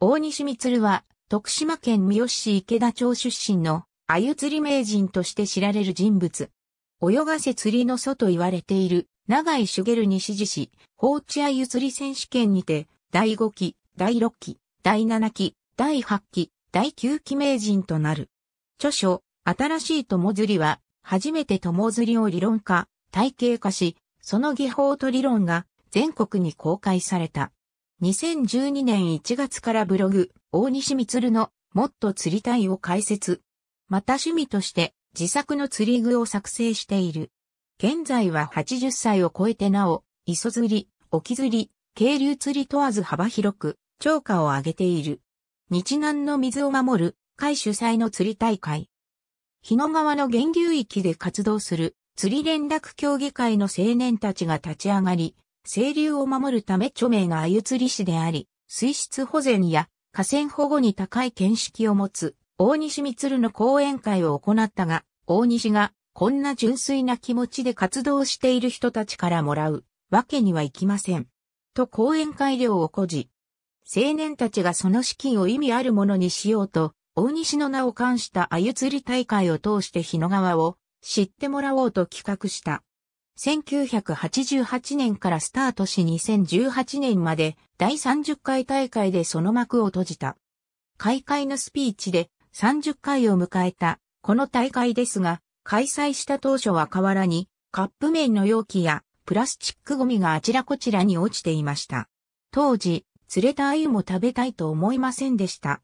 大西光は、徳島県三好市池田町出身の、鮎釣り名人として知られる人物。泳がせ釣りの祖と言われている、長井茂に指示し、放置鮎釣り選手権にて、第5期、第6期、第7期、第8期、第9期名人となる。著書、新しい友釣りは、初めて友釣りを理論化、体系化し、その技法と理論が全国に公開された。2012年1月からブログ、大西光のもっと釣りたいを開設。また趣味として自作の釣り具を作成している。現在は80歳を超えてなお、磯釣り、沖釣り、渓流釣り問わず幅広く、超過を上げている。日南の水を守る、会主催の釣り大会。日野川の源流域で活動する釣り連絡協議会の青年たちが立ち上がり、清流を守るため著名が鮎釣り師であり、水質保全や河川保護に高い見識を持つ大西光の講演会を行ったが、大西がこんな純粋な気持ちで活動している人たちからもらうわけにはいきません。と講演会料を誇示。青年たちがその資金を意味あるものにしようと、大西の名を冠した鮎釣り大会を通して日野川を知ってもらおうと企画した。1988年からスタートし2018年まで第30回大会でその幕を閉じた。開会のスピーチで30回を迎えたこの大会ですが、開催した当初は河原にカップ麺の容器やプラスチックゴミがあちらこちらに落ちていました。当時、釣れた鮎も食べたいと思いませんでした。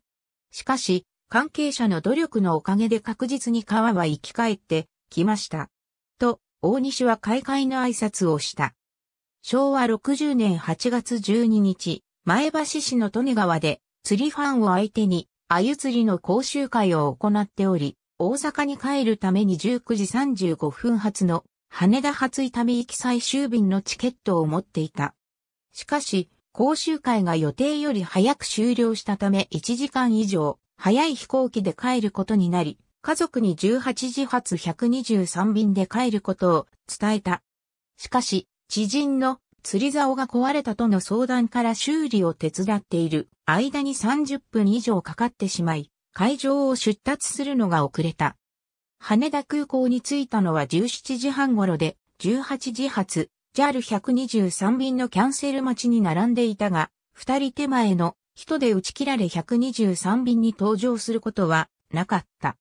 しかし、関係者の努力のおかげで確実に川は生き返ってきました。と、大西は開会の挨拶をした。昭和60年8月12日、前橋市の利根川で、釣りファンを相手に、鮎釣りの講習会を行っており、大阪に帰るために19時35分発の羽田発伊丹行き最終便のチケットを持っていた。しかし、講習会が予定より早く終了したため1時間以上、早い飛行機で帰ることになり、家族に18時発123便で帰ることを伝えた。しかし、知人の釣り竿が壊れたとの相談から修理を手伝っている間に30分以上かかってしまい、会場を出立するのが遅れた。羽田空港に着いたのは17時半頃で、18時発、JAL123 便のキャンセル待ちに並んでいたが、二人手前の人で打ち切られ123便に搭乗することはなかった。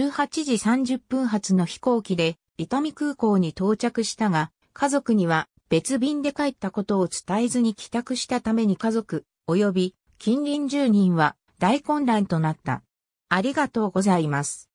18時30分発の飛行機で伊丹空港に到着したが、家族には別便で帰ったことを伝えずに帰宅したために家族、及び近隣住人は大混乱となった。ありがとうございます。